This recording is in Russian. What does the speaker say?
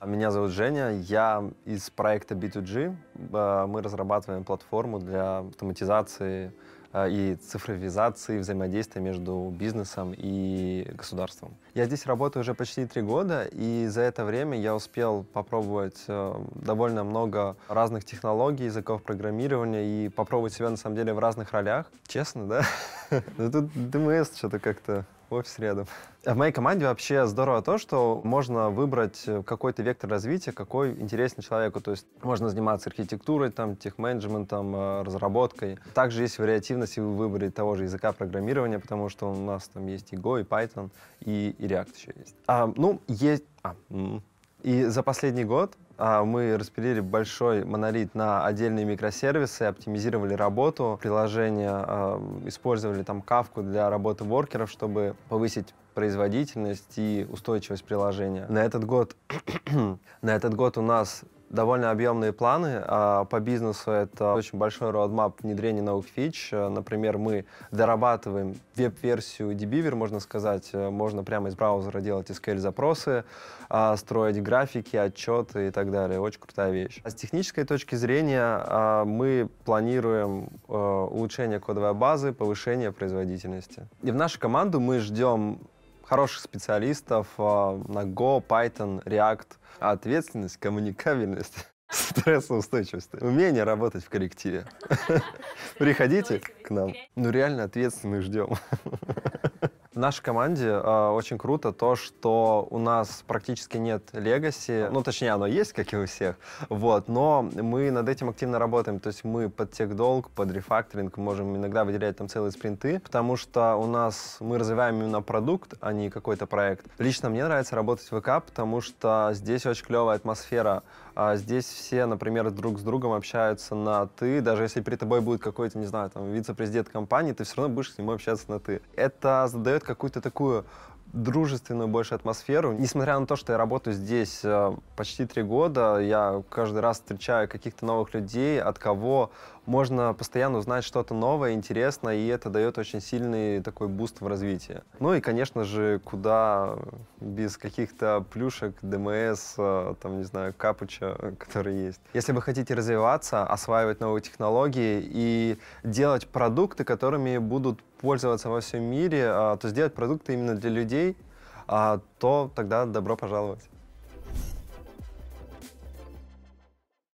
А меня зовут Женя, я из проекта B2G. Э, мы разрабатываем платформу для автоматизации э, и цифровизации взаимодействия между бизнесом и государством. Я здесь работаю уже почти три года, и за это время я успел попробовать э, довольно много разных технологий, языков программирования и попробовать себя на самом деле в разных ролях. Честно, да? Ну тут ДМС что-то как-то офис рядом. А в моей команде вообще здорово то, что можно выбрать э, какой-то вектор развития, какой интересен человеку. То есть можно заниматься архитектурой, там, техменеджментом, э, разработкой. Также есть вариативность в выборе того же языка программирования, потому что у нас там есть и Go, и Python, и, и React еще есть. А, ну, есть... А, и за последний год а, мы распилили большой монолит на отдельные микросервисы, оптимизировали работу приложения, а, использовали там кавку для работы воркеров, чтобы повысить производительность и устойчивость приложения. На этот год, на этот год у нас довольно объемные планы. А, по бизнесу это очень большой roadmap внедрения новых фич. Э, например, мы дорабатываем веб-версию Debiver, можно сказать. Э, можно прямо из браузера делать SQL-запросы, а, строить графики, отчеты и так далее. Очень крутая вещь. А с технической точки зрения а, мы планируем э, улучшение кодовой базы, повышение производительности. И в нашу команду мы ждем хороших специалистов э, на Go, Python, React. Ответственность, коммуникабельность. Стрессоустойчивость. Умение работать в коллективе. Приходите к нам. Ну, реально ответственных ждем. В нашей команде э, очень круто то, что у нас практически нет легаси. Ну, точнее, оно есть, как и у всех. Вот, но мы над этим активно работаем. То есть мы под техдолг, под рефакторинг можем иногда выделять там целые спринты, потому что у нас мы развиваем именно продукт, а не какой-то проект. Лично мне нравится работать в ВК, потому что здесь очень клевая атмосфера. А, здесь все, например, друг с другом общаются на «ты». Даже если при тобой будет какой-то, не знаю, там, вице-президент компании, ты все равно будешь с ним общаться на «ты». Это задает какую-то такую дружественную больше атмосферу. Несмотря на то, что я работаю здесь э, почти три года, я каждый раз встречаю каких-то новых людей, от кого можно постоянно узнать что-то новое, интересное, и это дает очень сильный такой буст в развитии. Ну и, конечно же, куда без каких-то плюшек, ДМС, э, там, не знаю, капуча, э, которые есть. Если вы хотите развиваться, осваивать новые технологии и делать продукты, которыми будут пользоваться во всем мире, то сделать продукты именно для людей, людей, а, то тогда добро пожаловать.